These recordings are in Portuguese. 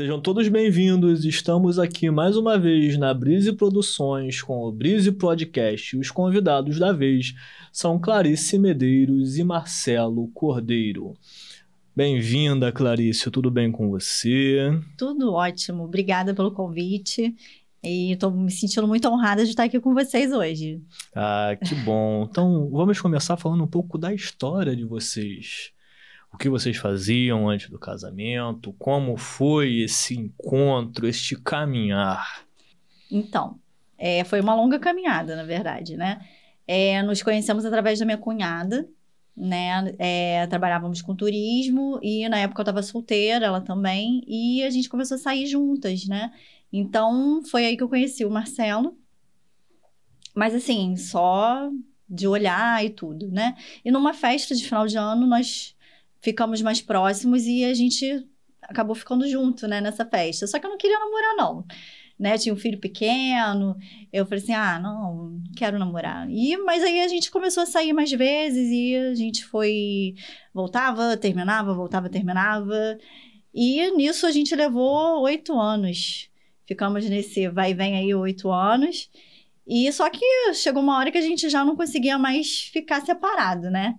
Sejam todos bem-vindos. Estamos aqui mais uma vez na Brise Produções com o Brise Podcast. Os convidados da vez são Clarice Medeiros e Marcelo Cordeiro. Bem-vinda, Clarice. Tudo bem com você? Tudo ótimo. Obrigada pelo convite. E estou me sentindo muito honrada de estar aqui com vocês hoje. Ah, que bom. Então, vamos começar falando um pouco da história de vocês o que vocês faziam antes do casamento, como foi esse encontro, este caminhar. Então, é, foi uma longa caminhada, na verdade, né? É, nos conhecemos através da minha cunhada, né? É, trabalhávamos com turismo e na época eu estava solteira, ela também, e a gente começou a sair juntas, né? Então foi aí que eu conheci o Marcelo. Mas assim, só de olhar e tudo, né? E numa festa de final de ano nós ficamos mais próximos e a gente acabou ficando junto, né, nessa festa. Só que eu não queria namorar, não. Né, tinha um filho pequeno, eu falei assim, ah, não, quero namorar. E, mas aí a gente começou a sair mais vezes e a gente foi, voltava, terminava, voltava, terminava. E nisso a gente levou oito anos. Ficamos nesse vai e vem aí oito anos. E só que chegou uma hora que a gente já não conseguia mais ficar separado, né?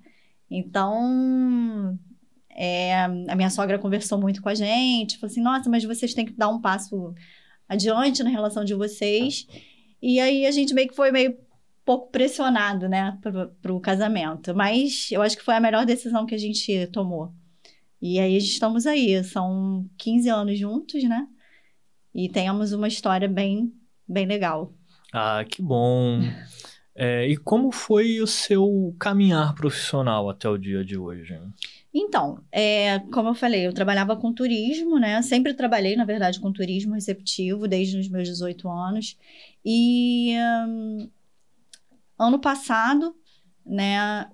Então, é, a minha sogra conversou muito com a gente, falou assim: nossa, mas vocês têm que dar um passo adiante na relação de vocês. E aí a gente meio que foi meio pouco pressionado, né, para o casamento. Mas eu acho que foi a melhor decisão que a gente tomou. E aí estamos aí, são 15 anos juntos, né? E temos uma história bem, bem legal. Ah, que bom! é, e como foi o seu caminhar profissional até o dia de hoje? Então, é, como eu falei, eu trabalhava com turismo, né? Sempre trabalhei, na verdade, com turismo receptivo, desde os meus 18 anos. E um, ano passado, né,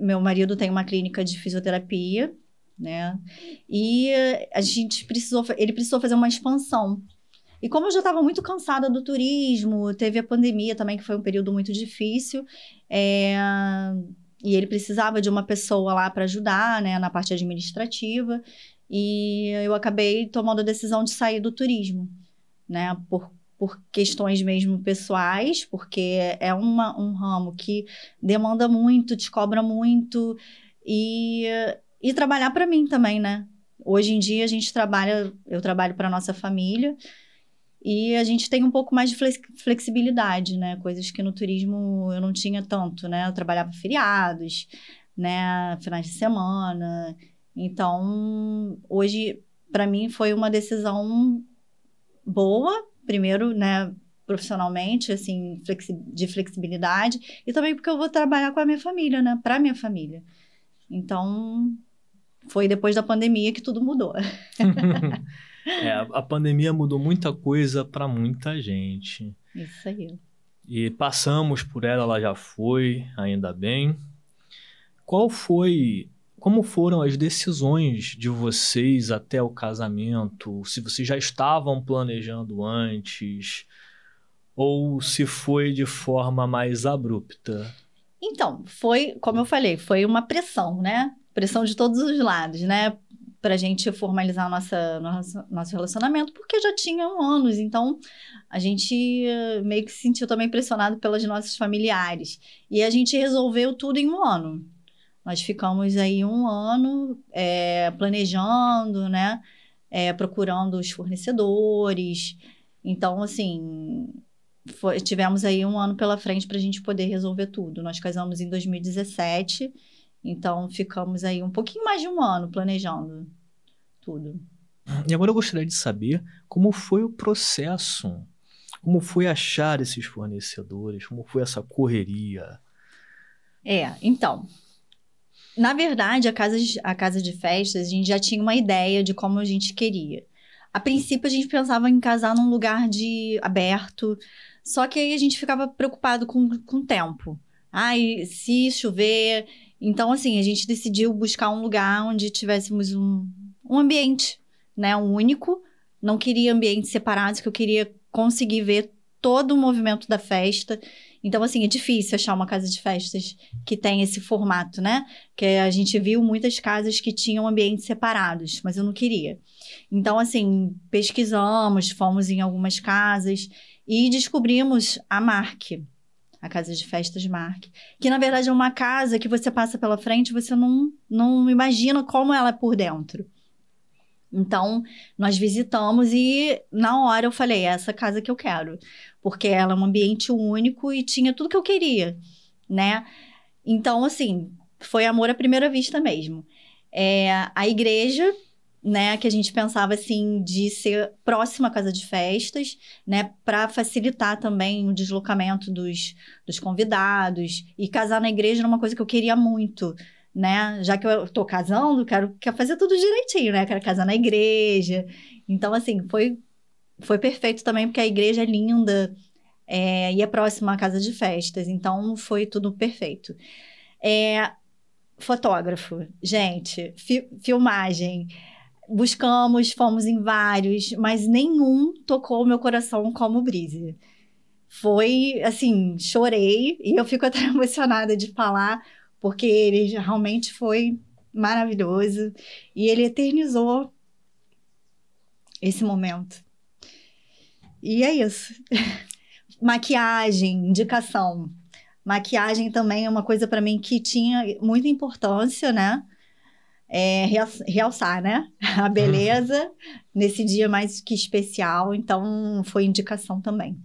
meu marido tem uma clínica de fisioterapia, né? E a gente precisou, ele precisou fazer uma expansão. E como eu já estava muito cansada do turismo, teve a pandemia também, que foi um período muito difícil, é, e ele precisava de uma pessoa lá para ajudar, né, na parte administrativa. E eu acabei tomando a decisão de sair do turismo, né, por, por questões mesmo pessoais, porque é uma, um ramo que demanda muito, te cobra muito. E, e trabalhar para mim também, né? Hoje em dia a gente trabalha, eu trabalho para nossa família e a gente tem um pouco mais de flexibilidade, né? Coisas que no turismo eu não tinha tanto, né? Eu trabalhava feriados, né? Finais de semana. Então, hoje, para mim, foi uma decisão boa. Primeiro, né? profissionalmente, assim, de flexibilidade, e também porque eu vou trabalhar com a minha família, né? Para minha família. Então, foi depois da pandemia que tudo mudou. É, a pandemia mudou muita coisa para muita gente. Isso aí. E passamos por ela, ela já foi, ainda bem. Qual foi, como foram as decisões de vocês até o casamento? Se vocês já estavam planejando antes ou se foi de forma mais abrupta? Então, foi, como eu falei, foi uma pressão, né? Pressão de todos os lados, né? para a gente formalizar nossa, nosso, nosso relacionamento, porque já tinham anos. Então, a gente eh, meio que se sentiu também pressionado pelas nossas familiares. E a gente resolveu tudo em um ano. Nós ficamos aí um ano é, planejando, né? É, procurando os fornecedores. Então, assim, foi, tivemos aí um ano pela frente para a gente poder resolver tudo. Nós casamos em 2017 então ficamos aí um pouquinho mais de um ano planejando tudo. E agora eu gostaria de saber como foi o processo, como foi achar esses fornecedores, como foi essa correria. É, então, na verdade, a casa, de, a casa de festas, a gente já tinha uma ideia de como a gente queria. A princípio, a gente pensava em casar num lugar de aberto, só que aí a gente ficava preocupado com, com o tempo. Ai, se chover, então, assim, a gente decidiu buscar um lugar onde tivéssemos um, um ambiente, né? Um único. Não queria ambientes separados, que eu queria conseguir ver todo o movimento da festa. Então, assim, é difícil achar uma casa de festas que tem esse formato, né? Que a gente viu muitas casas que tinham ambientes separados, mas eu não queria. Então, assim, pesquisamos, fomos em algumas casas e descobrimos a MARC, a casa de festas Mark, que na verdade é uma casa que você passa pela frente, você não, não imagina como ela é por dentro. Então, nós visitamos e na hora eu falei, é essa casa que eu quero, porque ela é um ambiente único e tinha tudo que eu queria, né? Então, assim, foi amor à primeira vista mesmo. É, a igreja né, que a gente pensava assim de ser próxima à casa de festas, né, para facilitar também o deslocamento dos, dos convidados e casar na igreja era uma coisa que eu queria muito, né? Já que eu tô casando, quero, quero fazer tudo direitinho, né? Quero casar na igreja. Então assim, foi foi perfeito também porque a igreja é linda é, e é próxima à casa de festas, então foi tudo perfeito. É, fotógrafo, gente, fi filmagem buscamos, fomos em vários, mas nenhum tocou meu coração como o Brise. Foi assim, chorei e eu fico até emocionada de falar, porque ele realmente foi maravilhoso e ele eternizou esse momento. E é isso. Maquiagem, indicação. Maquiagem também é uma coisa para mim que tinha muita importância, né? é, realçar, né? A uhum. beleza uhum. nesse dia mais que especial. Então, foi indicação também.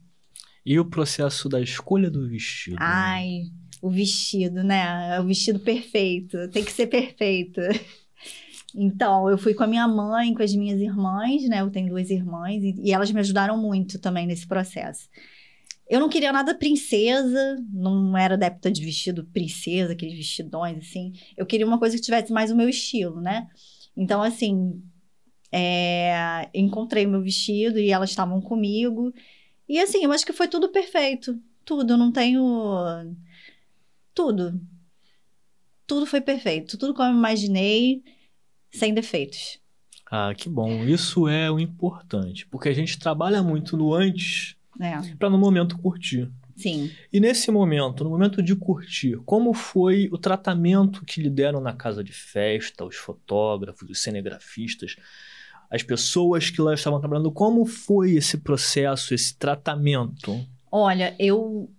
E o processo da escolha do vestido? Né? Ai, o vestido, né? É o vestido perfeito. Tem que ser perfeito. Então, eu fui com a minha mãe, com as minhas irmãs, né? Eu tenho duas irmãs e, e elas me ajudaram muito também nesse processo. Eu não queria nada princesa, não era adepta de vestido princesa, aqueles vestidões assim. Eu queria uma coisa que tivesse mais o meu estilo, né? Então, assim, é, encontrei meu vestido e elas estavam comigo. E assim, eu acho que foi tudo perfeito. Tudo, não tenho. Tudo. Tudo foi perfeito. Tudo como eu imaginei, sem defeitos. Ah, que bom. Isso é o importante, porque a gente trabalha muito no antes é. Para no momento curtir. Sim. E nesse momento, no momento de curtir, como foi o tratamento que lhe deram na casa de festa, os fotógrafos, os cinegrafistas, as pessoas que lá estavam trabalhando? Como foi esse processo, esse tratamento? Olha, eu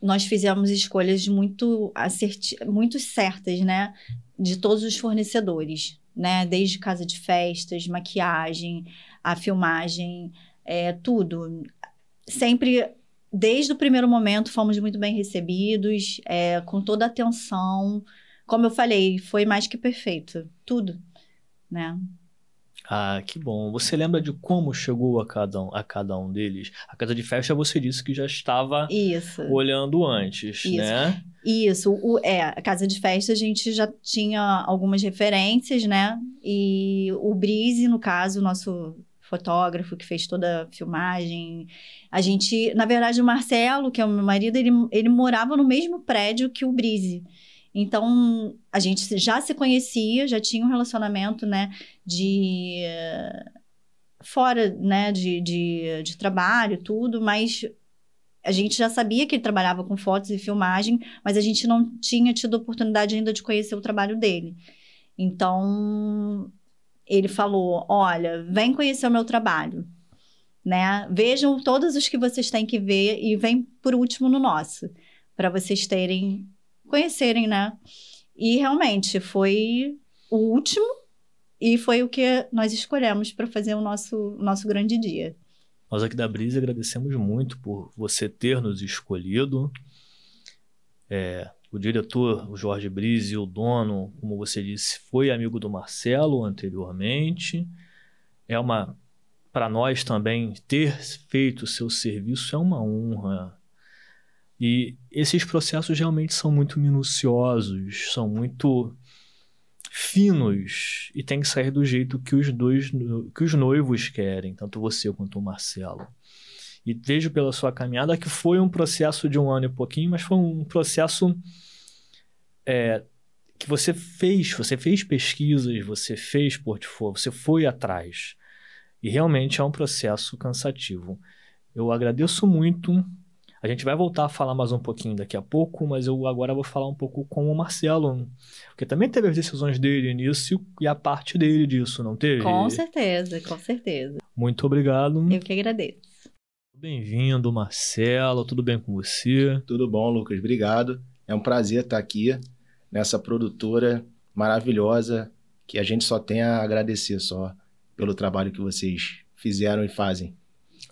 nós fizemos escolhas muito acerti... muito certas, né, de todos os fornecedores, né, desde casa de festas, maquiagem, a filmagem, é, tudo sempre, desde o primeiro momento, fomos muito bem recebidos, é, com toda a atenção. Como eu falei, foi mais que perfeito. Tudo, né? Ah, que bom. Você lembra de como chegou a cada um, a cada um deles? A casa de festa você disse que já estava Isso. olhando antes, Isso. né? Isso. O, é, a casa de festa a gente já tinha algumas referências, né? E o Brise, no caso, o nosso fotógrafo que fez toda a filmagem. A gente, na verdade, o Marcelo, que é o meu marido, ele, ele morava no mesmo prédio que o Brise. Então, a gente já se conhecia, já tinha um relacionamento, né, de fora, né, de, de, de trabalho, tudo, mas a gente já sabia que ele trabalhava com fotos e filmagem, mas a gente não tinha tido oportunidade ainda de conhecer o trabalho dele. Então, ele falou: olha, vem conhecer o meu trabalho. Né? Vejam todos os que vocês têm que ver e vem por último no nosso, para vocês terem, conhecerem, né? E realmente foi o último e foi o que nós escolhemos para fazer o nosso, nosso grande dia. Nós aqui da Brisa agradecemos muito por você ter nos escolhido. É, o diretor, o Jorge Brise, o dono, como você disse, foi amigo do Marcelo anteriormente. É uma para nós também ter feito o seu serviço é uma honra. E esses processos realmente são muito minuciosos, são muito finos e tem que sair do jeito que os dois que os noivos querem, tanto você quanto o Marcelo e vejo pela sua caminhada que foi um processo de um ano e pouquinho, mas foi um processo é, que você fez, você fez pesquisas, você fez portfólio, você foi atrás. E realmente é um processo cansativo. Eu agradeço muito. A gente vai voltar a falar mais um pouquinho daqui a pouco, mas eu agora vou falar um pouco com o Marcelo, porque também teve as decisões dele nisso e a parte dele disso, não teve? Com certeza, com certeza. Muito obrigado. Eu que agradeço. Bem-vindo, Marcelo. Tudo bem com você? Tudo bom, Lucas. Obrigado. É um prazer estar aqui nessa produtora maravilhosa que a gente só tem a agradecer só pelo trabalho que vocês fizeram e fazem.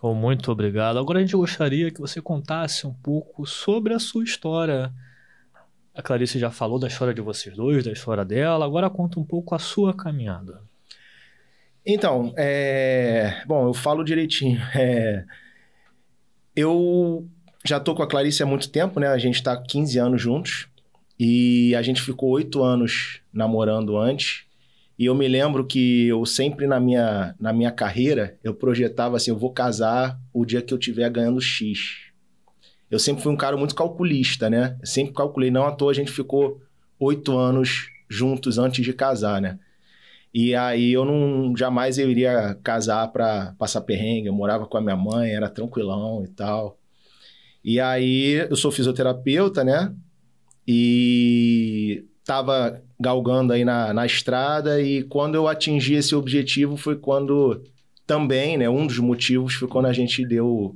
Oh, muito obrigado. Agora a gente gostaria que você contasse um pouco sobre a sua história. A Clarice já falou da história de vocês dois, da história dela. Agora conta um pouco a sua caminhada. Então, é... bom, eu falo direitinho. É eu já tô com a Clarice há muito tempo, né? A gente tá 15 anos juntos. E a gente ficou oito anos namorando antes. E eu me lembro que eu sempre na minha, na minha carreira, eu projetava assim, eu vou casar o dia que eu tiver ganhando X. Eu sempre fui um cara muito calculista, né? Eu sempre calculei, não à toa a gente ficou oito anos juntos antes de casar, né? E aí eu não jamais eu iria casar para passar perrengue. Eu morava com a minha mãe, era tranquilão e tal. E aí eu sou fisioterapeuta, né? E tava galgando aí na, na estrada e quando eu atingi esse objetivo foi quando também, né? Um dos motivos foi quando a gente deu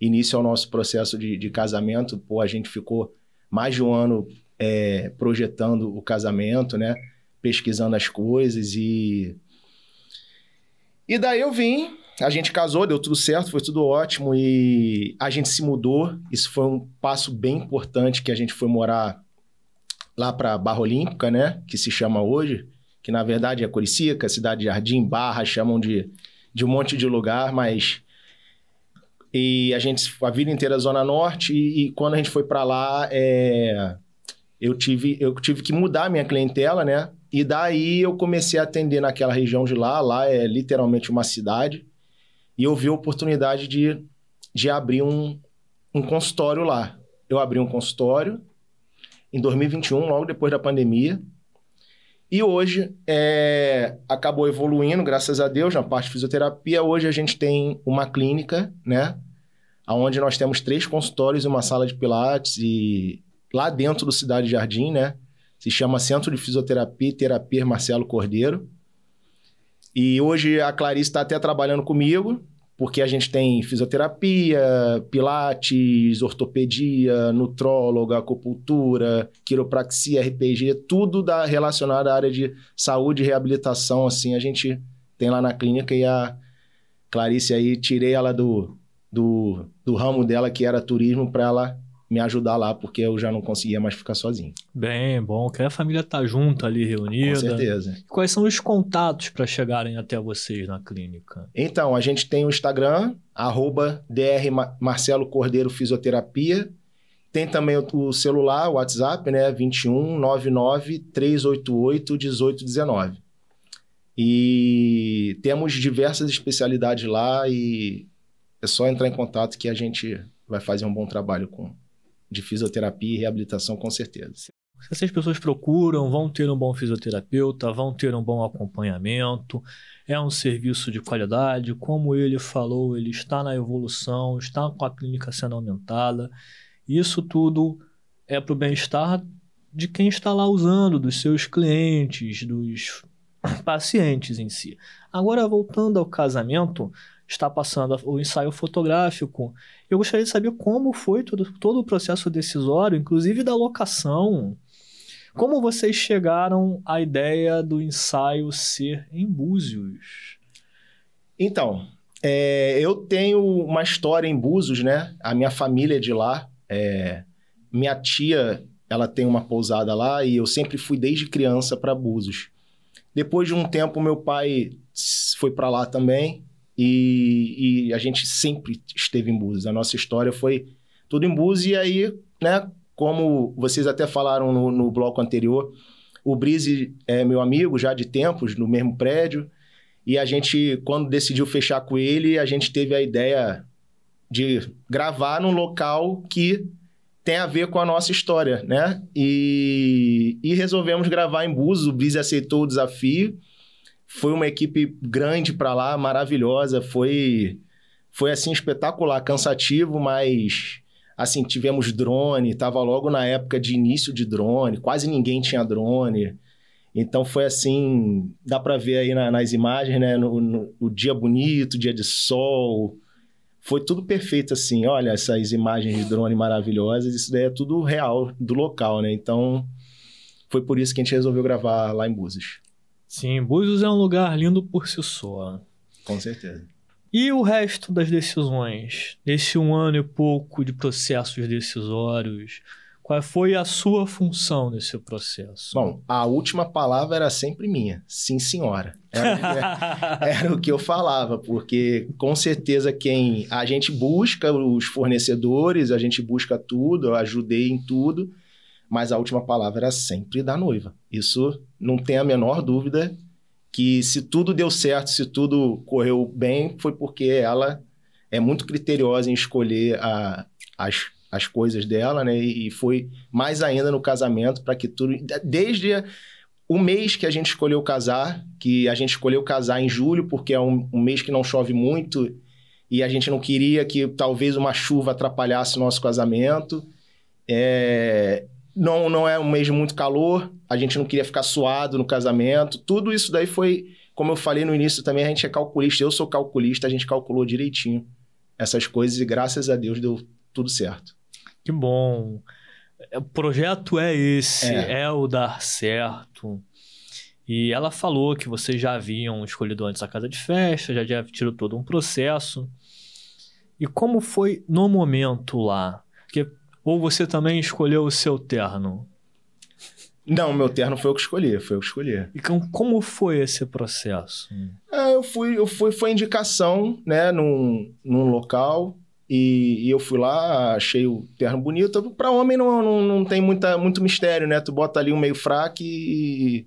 início ao nosso processo de, de casamento. Pô, a gente ficou mais de um ano é, projetando o casamento, né? pesquisando as coisas e. E daí eu vim, a gente casou, deu tudo certo, foi tudo ótimo e a gente se mudou. Isso foi um passo bem importante que a gente foi morar lá para Barra Olímpica, né? Que se chama hoje, que na verdade é Curicica, Cidade Jardim, Barra, chamam de, de um monte de lugar, mas e a gente a vida inteira é zona norte e, e quando a gente foi para lá é, eu tive eu tive que mudar minha clientela né e daí eu comecei a atender naquela região de lá, lá é literalmente uma cidade, e eu vi a oportunidade de, de abrir um, um consultório lá. Eu abri um consultório em 2021, logo depois da pandemia, e hoje é, acabou evoluindo, graças a Deus, na parte de fisioterapia. Hoje a gente tem uma clínica, né? Onde nós temos três consultórios e uma sala de pilates. E lá dentro do Cidade Jardim, né? Se chama Centro de Fisioterapia e Terapia Marcelo Cordeiro. E hoje a Clarice está até trabalhando comigo, porque a gente tem fisioterapia, pilates, ortopedia, nutróloga, acupuntura, quiropraxia, RPG, tudo da, relacionado à área de saúde e reabilitação, assim, a gente tem lá na clínica e a Clarice aí, tirei ela do, do, do ramo dela, que era turismo, para ela me ajudar lá, porque eu já não conseguia mais ficar sozinho. Bem, bom, que a família tá junto ali reunida. Com certeza. quais são os contatos para chegarem até vocês na clínica? Então, a gente tem o Instagram, arroba DR Marcelo Cordeiro Fisioterapia. Tem também o celular, o WhatsApp, né? 21 99 388 1819. E temos diversas especialidades lá e é só entrar em contato que a gente vai fazer um bom trabalho com, de fisioterapia e reabilitação, com certeza. Se essas pessoas procuram, vão ter um bom fisioterapeuta, vão ter um bom acompanhamento, é um serviço de qualidade, como ele falou, ele está na evolução, está com a clínica sendo aumentada. Isso tudo é para o bem-estar de quem está lá usando, dos seus clientes, dos pacientes em si. Agora, voltando ao casamento, está passando o ensaio fotográfico. Eu gostaria de saber como foi todo, todo o processo decisório, inclusive da locação. Como vocês chegaram à ideia do ensaio ser em Búzios? Então, é, eu tenho uma história em Búzios, né? A minha família é de lá. É, minha tia, ela tem uma pousada lá e eu sempre fui desde criança para Búzios. Depois de um tempo, meu pai foi para lá também e, e, a gente sempre esteve em Búzios. A nossa história foi tudo em Búzios. E aí, né, como vocês até falaram no, no bloco anterior, o Brise é meu amigo já de tempos, no mesmo prédio. E a gente, quando decidiu fechar com ele, a gente teve a ideia de gravar num local que tem a ver com a nossa história, né? E, e resolvemos gravar em Búzios. O Brise aceitou o desafio. Foi uma equipe grande para lá, maravilhosa, foi foi assim espetacular, cansativo, mas assim, tivemos drone, estava logo na época de início de drone, quase ninguém tinha drone. Então foi assim, dá para ver aí na, nas imagens, né, no, no, o dia bonito, dia de sol. Foi tudo perfeito assim. Olha essas imagens de drone maravilhosas, isso daí é tudo real do local, né? Então foi por isso que a gente resolveu gravar lá em Búzios. Sim, Búzios é um lugar lindo por si só. Com certeza. E o resto das decisões? Nesse um ano e pouco de processos decisórios, qual foi a sua função nesse processo? Bom, a última palavra era sempre minha. Sim, senhora. Era, era, o que eu falava, porque com certeza quem. A gente busca os fornecedores, a gente busca tudo, eu ajudei em tudo mas a última palavra era sempre da noiva. Isso não tem a menor dúvida que se tudo deu certo, se tudo correu bem, foi porque ela é muito criteriosa em escolher a, as, as coisas dela, né? E, e foi mais ainda no casamento para que tudo. Desde o mês que a gente escolheu casar, que a gente escolheu casar em julho, porque é um, um mês que não chove muito e a gente não queria que talvez uma chuva atrapalhasse o nosso casamento. É, não, não é um mês de muito calor, a gente não queria ficar suado no casamento. Tudo isso daí foi, como eu falei no início também, a gente é calculista, eu sou calculista, a gente calculou direitinho essas coisas e graças a Deus deu tudo certo. Que bom. O projeto é esse, é, é o dar certo. E ela falou que vocês já haviam escolhido antes a casa de festa, já, já tirou todo um processo. E como foi no momento lá? Porque ou você também escolheu o seu terno? Não, meu terno foi eu que escolhi, foi o que escolhi. Então como foi esse processo? É, eu fui, eu fui, foi indicação, né, num, num local e, e eu fui lá, achei o terno bonito. Para homem não, não, não tem muita, muito mistério, né? Tu bota ali um meio fraco e,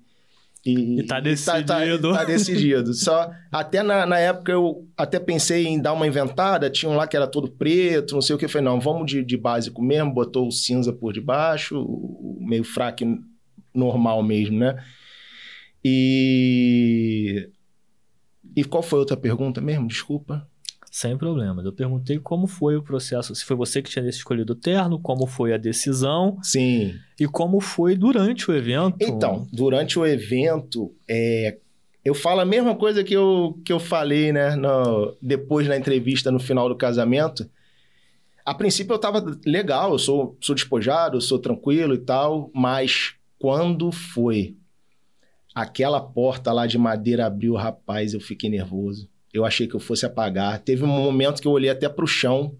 e, e tá decidido. Tá, tá, tá decidido. Só, até na, na, época eu até pensei em dar uma inventada, tinha um lá que era todo preto, não sei o que. Eu falei, não, vamos de, de básico mesmo, botou o cinza por debaixo, meio fraco normal mesmo, né? E. E qual foi a outra pergunta mesmo? Desculpa. Sem problemas. Eu perguntei como foi o processo, se foi você que tinha escolhido o terno, como foi a decisão. Sim. E como foi durante o evento. Então, durante o evento, é, eu falo a mesma coisa que eu, que eu falei, né, no, depois na entrevista no final do casamento. A princípio eu estava legal, eu sou, sou despojado, eu sou tranquilo e tal, mas quando foi aquela porta lá de madeira abriu, rapaz, eu fiquei nervoso eu achei que eu fosse apagar. Teve um momento que eu olhei até para o chão,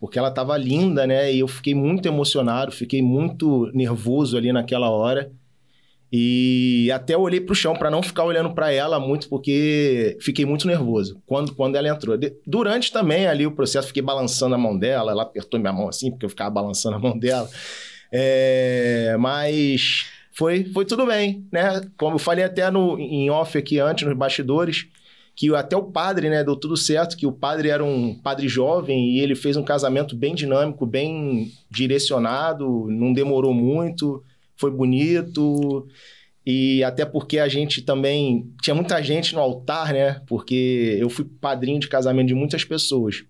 porque ela estava linda, né? E eu fiquei muito emocionado, fiquei muito nervoso ali naquela hora. E até olhei para o chão para não ficar olhando para ela muito, porque fiquei muito nervoso quando, quando ela entrou. durante também ali o processo, fiquei balançando a mão dela, ela apertou minha mão assim, porque eu ficava balançando a mão dela. É, mas foi, foi tudo bem, né? Como eu falei até no, em off aqui antes, nos bastidores, que até o padre, né, deu tudo certo, que o padre era um padre jovem e ele fez um casamento bem dinâmico, bem direcionado, não demorou muito, foi bonito. E até porque a gente também tinha muita gente no altar, né? Porque eu fui padrinho de casamento de muitas pessoas.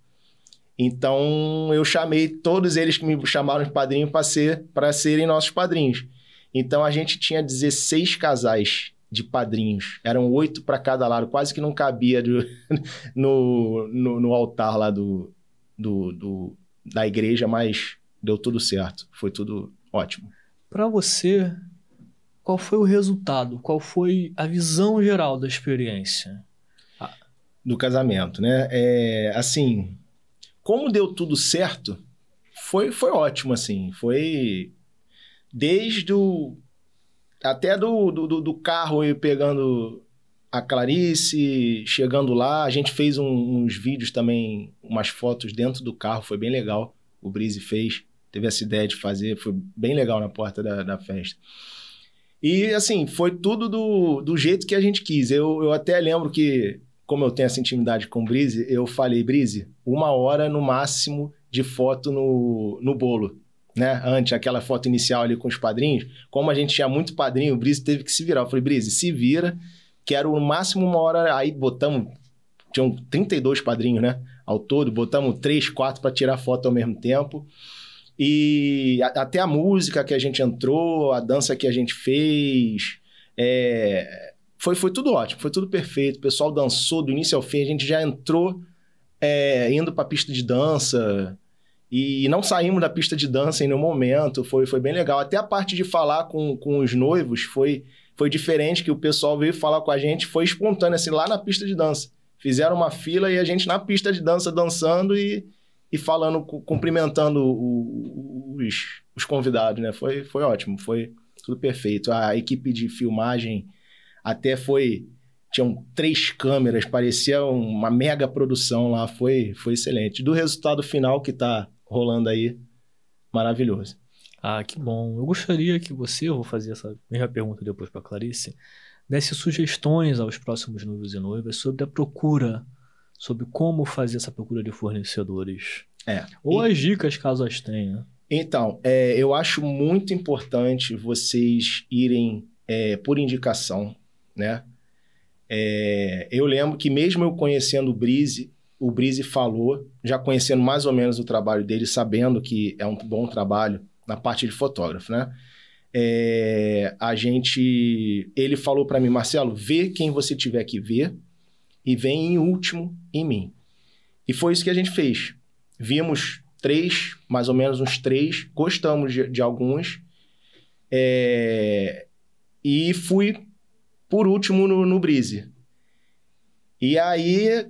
Então eu chamei todos eles que me chamaram de padrinho para ser, para serem nossos padrinhos. Então a gente tinha 16 casais de padrinhos. Eram oito para cada lado, quase que não cabia do, no, no, no, altar lá do, do, do, da igreja, mas deu tudo certo. Foi tudo ótimo. Para você, qual foi o resultado? Qual foi a visão geral da experiência? Ah, do casamento, né? É, assim, como deu tudo certo, foi, foi ótimo, assim. Foi desde o até do, do, do carro e pegando a Clarice, chegando lá, a gente fez um, uns vídeos também, umas fotos dentro do carro, foi bem legal. O Brise fez, teve essa ideia de fazer, foi bem legal na porta da, da festa. E assim, foi tudo do, do jeito que a gente quis. Eu, eu até lembro que, como eu tenho essa intimidade com o Brise, eu falei, Brise, uma hora no máximo de foto no, no bolo né? Antes, aquela foto inicial ali com os padrinhos, como a gente tinha muito padrinho, o Brise teve que se virar. Eu falei, Brise, se vira, quero no máximo uma hora. Aí botamos, tinham 32 padrinhos, né? Ao todo, botamos três, quatro para tirar foto ao mesmo tempo. E a, até a música que a gente entrou, a dança que a gente fez, é, foi, foi tudo ótimo, foi tudo perfeito. O pessoal dançou do início ao fim, a gente já entrou é, indo para pista de dança. E não saímos da pista de dança em nenhum momento, foi, foi bem legal. Até a parte de falar com, com os noivos foi, foi diferente, que o pessoal veio falar com a gente, foi espontâneo, assim, lá na pista de dança. Fizeram uma fila e a gente na pista de dança dançando e, e falando, cumprimentando o, os, os convidados, né? Foi, foi ótimo, foi tudo perfeito. A equipe de filmagem até foi tinham três câmeras, parecia uma mega produção lá, foi, foi excelente. Do resultado final que está rolando aí maravilhoso. Ah, que bom. Eu gostaria que você, eu vou fazer essa mesma pergunta depois para Clarice, desse sugestões aos próximos noivos e noivas sobre a procura, sobre como fazer essa procura de fornecedores. É. Ou e... as dicas, caso as tenha. Então, é, eu acho muito importante vocês irem é, por indicação, né? É, eu lembro que mesmo eu conhecendo o Brise, o Brise falou, já conhecendo mais ou menos o trabalho dele, sabendo que é um bom trabalho na parte de fotógrafo, né? É, a gente, ele falou para mim, Marcelo, vê quem você tiver que ver e vem em último em mim. E foi isso que a gente fez. Vimos três, mais ou menos uns três, gostamos de, de alguns. É, e fui por último no, no Brise. E aí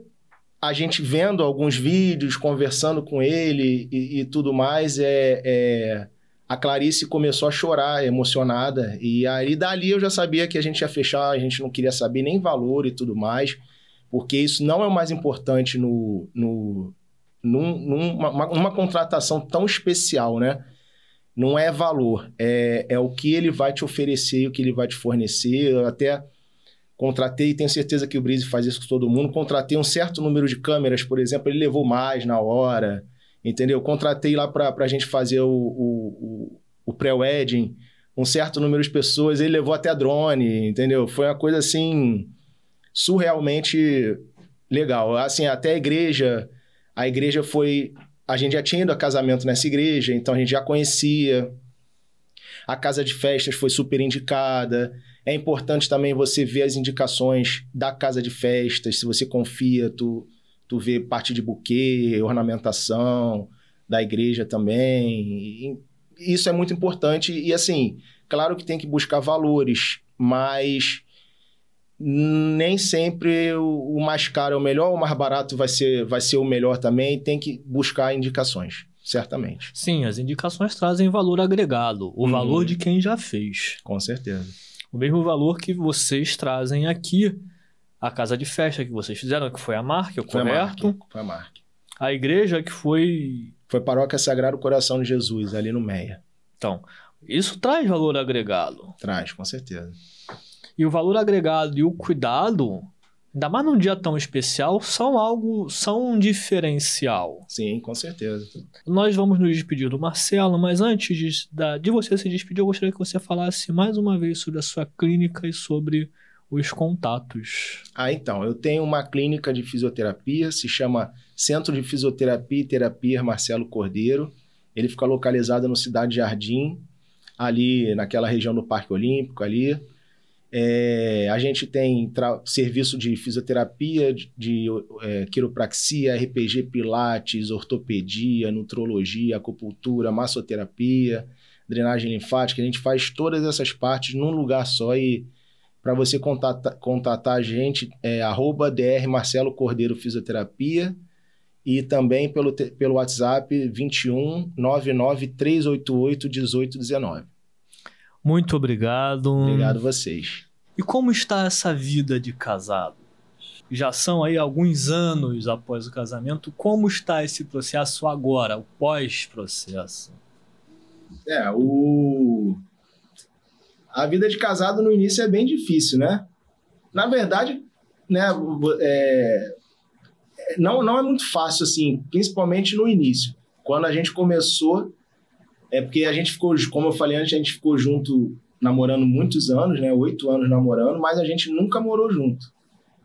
a gente vendo alguns vídeos, conversando com ele e, e tudo mais, é, é, a Clarice começou a chorar, emocionada. E aí dali eu já sabia que a gente ia fechar, a gente não queria saber nem valor e tudo mais, porque isso não é o mais importante no, no num, numa uma, contratação tão especial, né? Não é valor, é, é o que ele vai te oferecer, o que ele vai te fornecer. até Contratei, tenho certeza que o Brise faz isso com todo mundo. Contratei um certo número de câmeras, por exemplo, ele levou mais na hora, entendeu? Contratei lá para a gente fazer o, o, o, o pré-wedding um certo número de pessoas, ele levou até drone, entendeu? Foi uma coisa assim surrealmente legal. Assim, até a igreja, a igreja foi, a gente já tinha ido a casamento nessa igreja, então a gente já conhecia. A casa de festas foi super indicada. É importante também você ver as indicações da casa de festas, se você confia, tu, tu vê parte de buquê, ornamentação, da igreja também. E isso é muito importante e assim, claro que tem que buscar valores, mas nem sempre o mais caro é o melhor, o mais barato vai ser, vai ser o melhor também, tem que buscar indicações, certamente. Sim, as indicações trazem valor agregado, o hum. valor de quem já fez. Com certeza. O mesmo valor que vocês trazem aqui, a casa de festa que vocês fizeram, que foi a marca, o foi foi a marca. A igreja que foi. Foi Paróquia Sagrado Coração de Jesus, ali no Meia. Então, isso traz valor agregado. Traz, com certeza. E o valor agregado e o cuidado ainda mais num dia tão especial, são algo, são um diferencial. Sim, com certeza. Nós vamos nos despedir do Marcelo, mas antes de, da, de você se despedir, eu gostaria que você falasse mais uma vez sobre a sua clínica e sobre os contatos. Ah, então, eu tenho uma clínica de fisioterapia, se chama Centro de Fisioterapia e Terapia Marcelo Cordeiro. Ele fica localizado no Cidade Jardim, ali naquela região do Parque Olímpico, ali. É, a gente tem serviço de fisioterapia, de, de é, quiropraxia, RPG Pilates, ortopedia, nutrologia, acupuntura, massoterapia, drenagem linfática. A gente faz todas essas partes num lugar só e para você contata, contatar a gente é arroba DR Marcelo Cordeiro Fisioterapia e também pelo, pelo WhatsApp 21 99 388 1819. Muito obrigado. Obrigado vocês. E como está essa vida de casado? Já são aí alguns anos após o casamento. Como está esse processo agora, o pós-processo? É, o a vida de casado no início é bem difícil, né? Na verdade, né, é, não, não é muito fácil, assim, principalmente no início. Quando a gente começou, é porque a gente ficou, como eu falei antes, a gente ficou junto namorando muitos anos, né? Oito anos namorando, mas a gente nunca morou junto.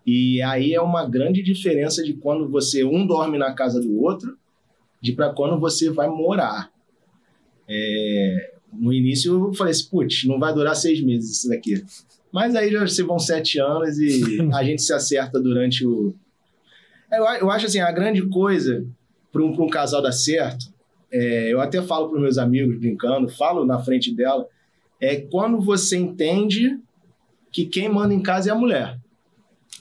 E aí é uma grande diferença de quando você um dorme na casa do outro, de para quando você vai morar. É, no início eu falei assim, putz, não vai durar seis meses isso daqui. Mas aí já se vão sete anos e a gente se acerta durante o. É, eu, acho assim, a grande coisa para um, um casal dar certo é, eu até falo para os meus amigos brincando, falo na frente dela, é quando você entende que quem manda em casa é a mulher.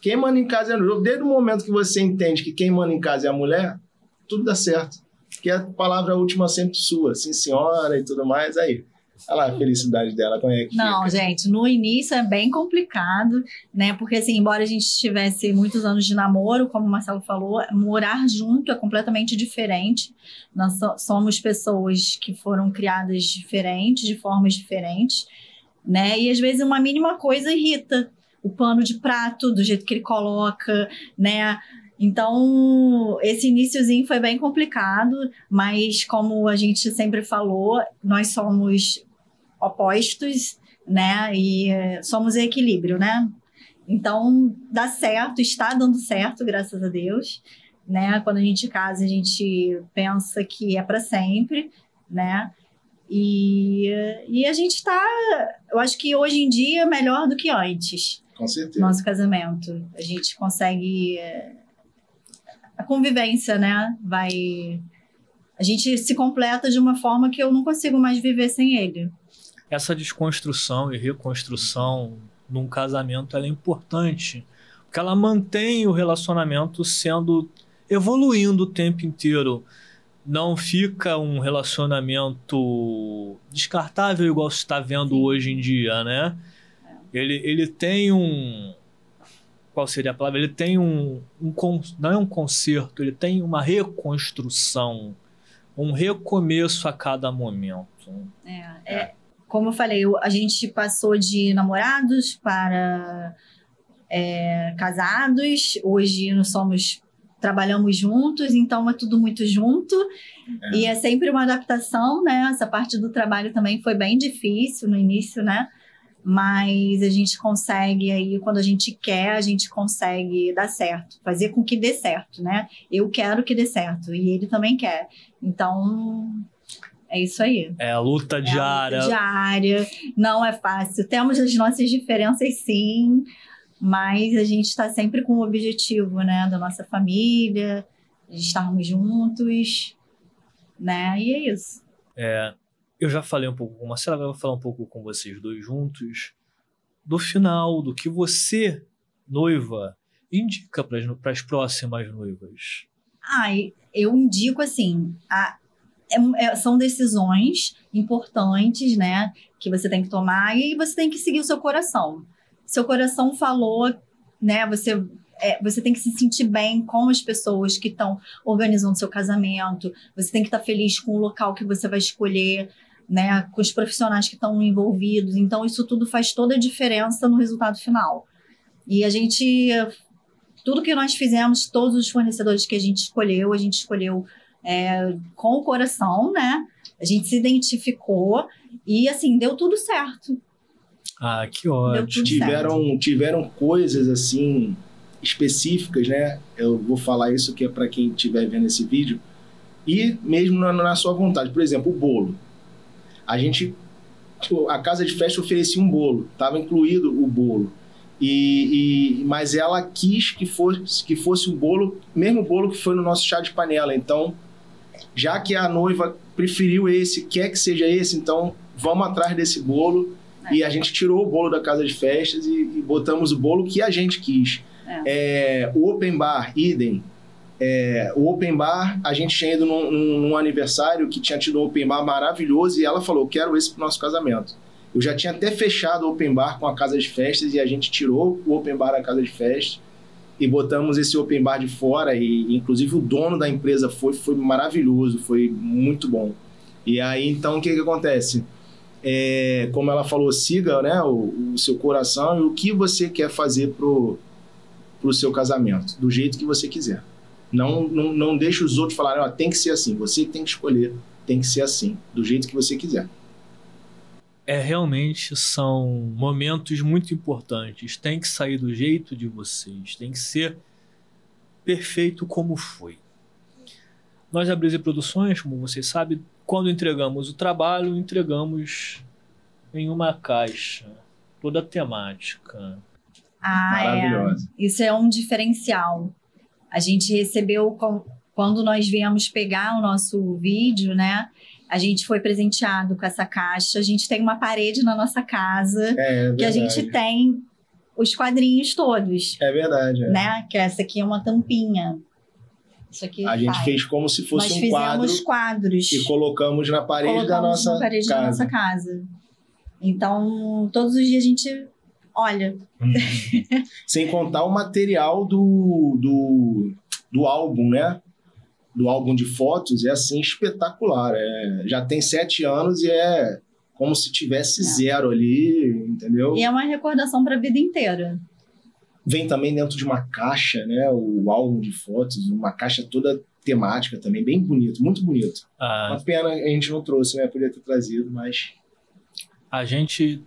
Quem manda em casa é a mulher. Desde o momento que você entende que quem manda em casa é a mulher, tudo dá certo. Porque a palavra última é sempre sua, sim senhora e tudo mais, aí Olha lá a felicidade dela, como é que Não, fica? gente, no início é bem complicado, né? Porque assim, embora a gente tivesse muitos anos de namoro, como o Marcelo falou, morar junto é completamente diferente. Nós somos pessoas que foram criadas diferentes, de formas diferentes, né? E às vezes uma mínima coisa irrita. O pano de prato, do jeito que ele coloca, né? Então, esse iníciozinho foi bem complicado, mas como a gente sempre falou, nós somos opostos, né? E eh, somos equilíbrio, né? Então, dá certo, está dando certo, graças a Deus, né? Quando a gente casa, a gente pensa que é para sempre, né? E, e a gente está, eu acho que hoje em dia melhor do que antes. Com certeza. Nosso casamento, a gente consegue eh, a convivência, né? Vai a gente se completa de uma forma que eu não consigo mais viver sem ele essa desconstrução e reconstrução num casamento é importante, porque ela mantém o relacionamento sendo evoluindo o tempo inteiro. Não fica um relacionamento descartável igual se está vendo Sim. hoje em dia, né? É. Ele, ele tem um qual seria a palavra? Ele tem um, um não é um conserto, ele tem uma reconstrução, um recomeço a cada momento. É, é, é como eu falei, a gente passou de namorados para é, casados. Hoje nós somos trabalhamos juntos, então é tudo muito junto. É. E é sempre uma adaptação, né? Essa parte do trabalho também foi bem difícil no início, né? Mas a gente consegue aí, quando a gente quer, a gente consegue dar certo, fazer com que dê certo, né? Eu quero que dê certo e ele também quer. Então, é isso aí. É a luta é diária. A luta diária. Não é fácil. Temos as nossas diferenças, sim, mas a gente está sempre com o objetivo, né? Da nossa família, de estarmos juntos, né? E é isso. É, eu já falei um pouco com Marcela, agora eu vou falar um pouco com vocês dois juntos do final, do que você, noiva, indica para as próximas noivas. Ah, eu indico assim, a, é, é, são decisões importantes, né? Que você tem que tomar e você tem que seguir o seu coração. Seu coração falou, né? Você é, você tem que se sentir bem com as pessoas que estão organizando seu casamento, você tem que estar tá feliz com o local que você vai escolher, né, com os profissionais que estão envolvidos. Então, isso tudo faz toda a diferença no resultado final. E a gente, tudo que nós fizemos, todos os fornecedores que a gente escolheu, a gente escolheu é, com o coração, né? A gente se identificou e assim deu tudo certo. Ah, que ótimo. Tiveram, tiveram coisas assim específicas, né? Eu vou falar isso que é para quem estiver vendo esse vídeo e mesmo na, na sua vontade. Por exemplo, o bolo. A gente tipo, a casa de festa oferecia um bolo, estava incluído o bolo. E, e, mas ela quis que fosse que fosse o bolo, mesmo bolo que foi no nosso chá de panela. Então, já que a noiva preferiu esse, quer que seja esse, então vamos atrás desse bolo. É. E a gente tirou o bolo da casa de festas e, e botamos o bolo que a gente quis. É. É, o Open Bar, idem. É, o Open Bar, a gente tinha ido num, num, num, aniversário que tinha tido um Open Bar maravilhoso e ela falou: quero esse pro nosso casamento. Eu já tinha até fechado o Open Bar com a casa de festas e a gente tirou o Open Bar da casa de festas e botamos esse open bar de fora e inclusive o dono da empresa foi, foi maravilhoso, foi muito bom. E aí então o que, que acontece? É, como ela falou, siga né, o, o, seu coração e o que você quer fazer pro, pro seu casamento, do jeito que você quiser. Não, não, não deixe os outros falarem, ó, tem que ser assim, você tem que escolher, tem que ser assim, do jeito que você quiser é realmente são momentos muito importantes. Tem que sair do jeito de vocês, tem que ser perfeito como foi. Nós da Brisa Produções, como vocês sabem, quando entregamos o trabalho, entregamos em uma caixa toda a temática. Ah, é. Maravilhosa. É. Isso é um diferencial. A gente recebeu quando nós viemos pegar o nosso vídeo, né? A gente foi presenteado com essa caixa. A gente tem uma parede na nossa casa é, é que a gente tem os quadrinhos todos. É verdade. É. Né? Que essa aqui é uma tampinha. Isso aqui a gente fez como se fosse Nós um quadro. Nós fizemos quadros. E colocamos na parede, colocamos da, nossa na parede casa. da nossa casa. Então, todos os dias a gente olha. Uhum. Sem contar o material do, do, do álbum, né? do álbum de fotos é assim espetacular. É, já tem sete anos e é como se tivesse é. zero ali, entendeu? E é uma recordação para a vida inteira. Vem também dentro de uma caixa, né? O álbum de fotos, uma caixa toda temática também, bem bonito, muito bonito. Ah. Uma pena a gente não trouxe, né? Podia ter trazido, mas. A gente,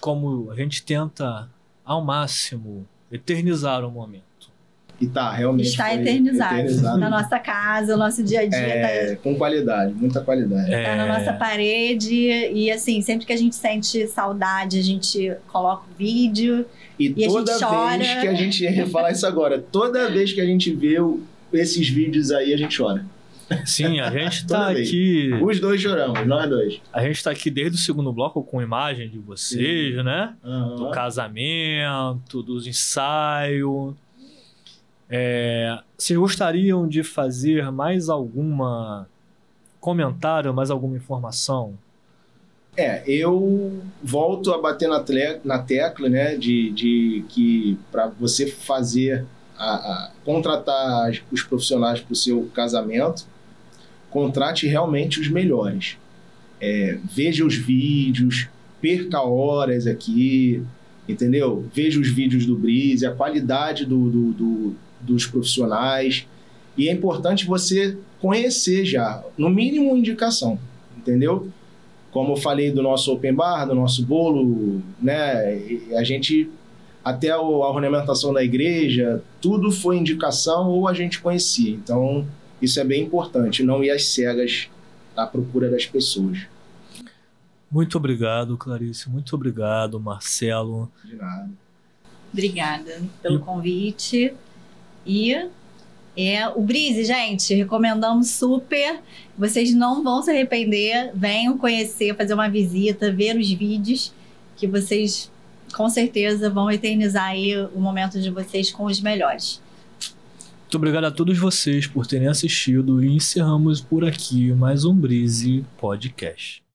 como a gente tenta ao máximo eternizar o momento. E tá, realmente. Está eternizado. eternizado. Na nossa casa, no nosso dia a dia. É, tá... com qualidade, muita qualidade. Está na nossa é. parede. E assim, sempre que a gente sente saudade, a gente coloca o vídeo. E, e toda vez chora. que a gente. Eu ia falar isso agora. Toda vez que a gente vê esses vídeos aí, a gente chora. Sim, a gente tá aqui. Os dois choramos, nós dois. A gente tá aqui desde o segundo bloco com imagem de vocês, Sim. né? Uhum. Do casamento, dos ensaios. É, vocês gostariam de fazer mais alguma comentário, mais alguma informação? É, eu volto a bater na, tle, na tecla, né, de, de que para você fazer a, a, contratar os profissionais para o seu casamento, contrate realmente os melhores. É, veja os vídeos, perca horas aqui, entendeu? Veja os vídeos do Brise, a qualidade do, do, do dos profissionais. E é importante você conhecer já, no mínimo, indicação, entendeu? Como eu falei do nosso open bar, do nosso bolo, né? A gente, até a ornamentação da igreja, tudo foi indicação ou a gente conhecia. Então, isso é bem importante, não ir às cegas à procura das pessoas. Muito obrigado, Clarice. Muito obrigado, Marcelo. De nada. Obrigada pelo e... convite. E é o Brise, gente, recomendamos super. Vocês não vão se arrepender. Venham conhecer, fazer uma visita, ver os vídeos que vocês com certeza vão eternizar aí o momento de vocês com os melhores. Muito obrigado a todos vocês por terem assistido e encerramos por aqui mais um Brise Podcast.